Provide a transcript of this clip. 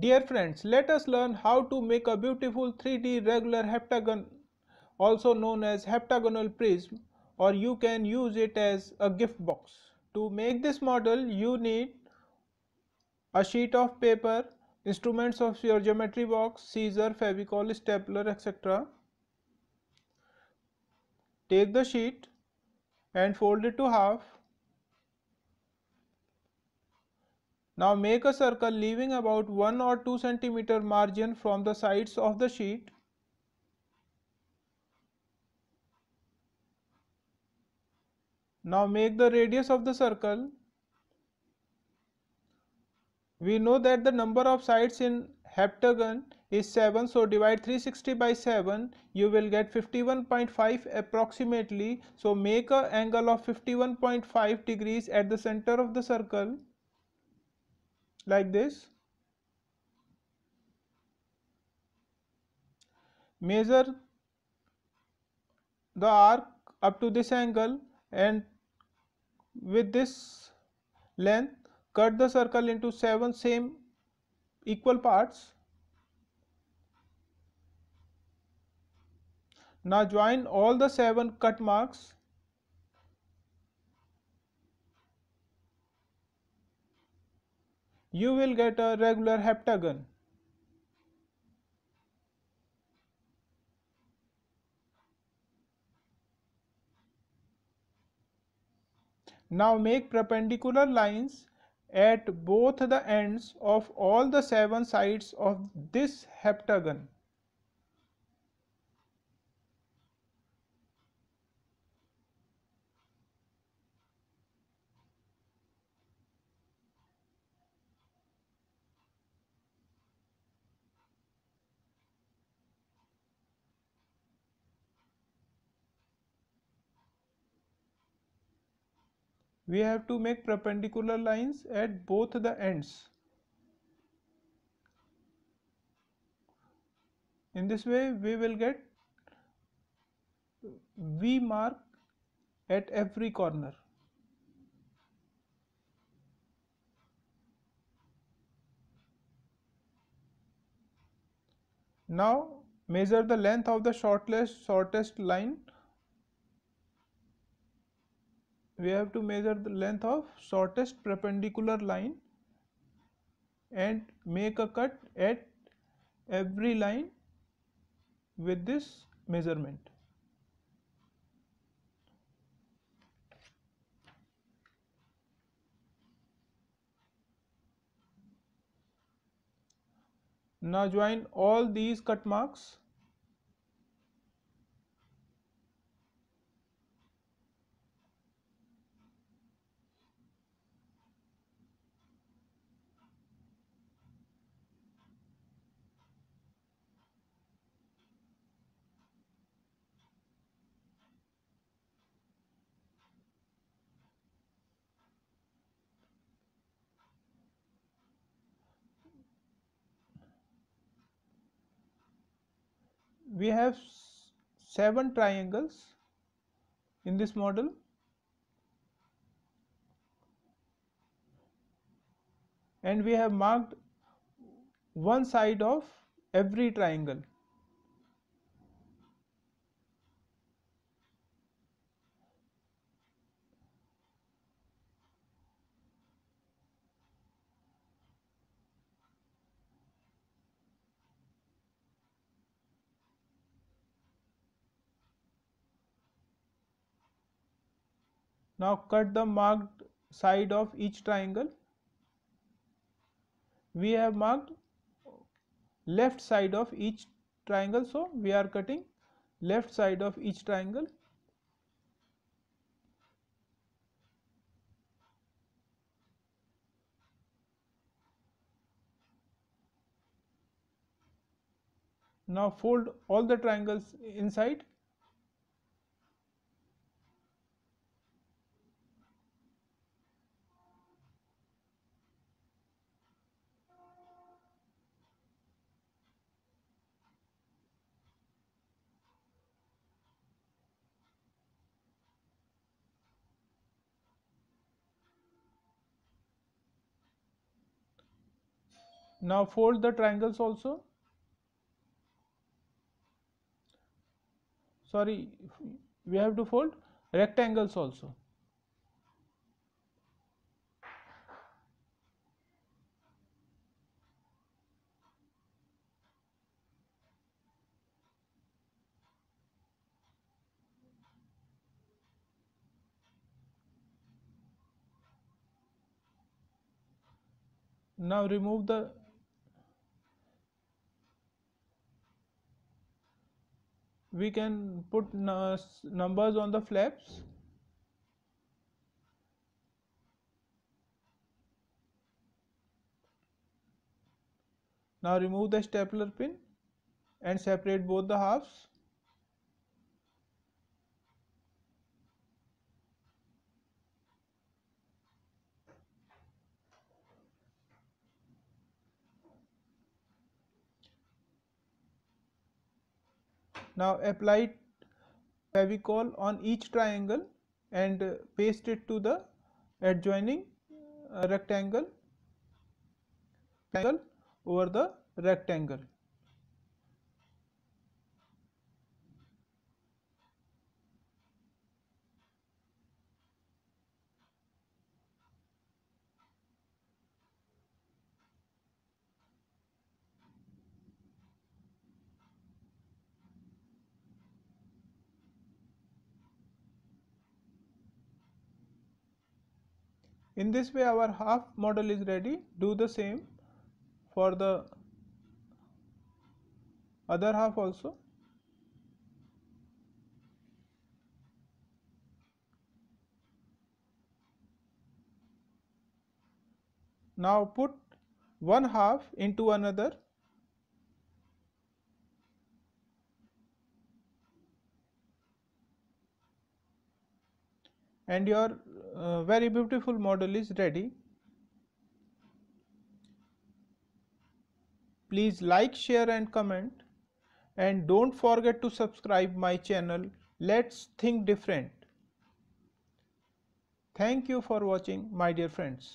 Dear friends, let us learn how to make a beautiful 3D regular heptagon also known as heptagonal prism or you can use it as a gift box. To make this model you need a sheet of paper, instruments of your geometry box, scissor, fevicol, stapler etc. Take the sheet and fold it to half Now make a circle leaving about 1 or 2 centimeter margin from the sides of the sheet. Now make the radius of the circle. We know that the number of sides in heptagon is 7 so divide 360 by 7 you will get 51.5 approximately so make a angle of 51.5 degrees at the center of the circle like this. Measure the arc up to this angle and with this length cut the circle into 7 same equal parts. Now join all the 7 cut marks you will get a regular heptagon. Now make perpendicular lines at both the ends of all the seven sides of this heptagon. we have to make perpendicular lines at both the ends. In this way we will get V mark at every corner. Now measure the length of the shortest, shortest line we have to measure the length of shortest perpendicular line and make a cut at every line with this measurement. Now join all these cut marks we have seven triangles in this model and we have marked one side of every triangle Now cut the marked side of each triangle. We have marked left side of each triangle. So, we are cutting left side of each triangle. Now, fold all the triangles inside Now fold the triangles also. Sorry, we have to fold rectangles also. now remove the we can put numbers on the flaps now remove the stapler pin and separate both the halves Now apply favicol on each triangle and paste it to the adjoining uh, rectangle over the rectangle. in this way our half model is ready do the same for the other half also now put one half into another and your uh, very beautiful model is ready. Please like, share and comment and don't forget to subscribe my channel. Let's think different. Thank you for watching my dear friends.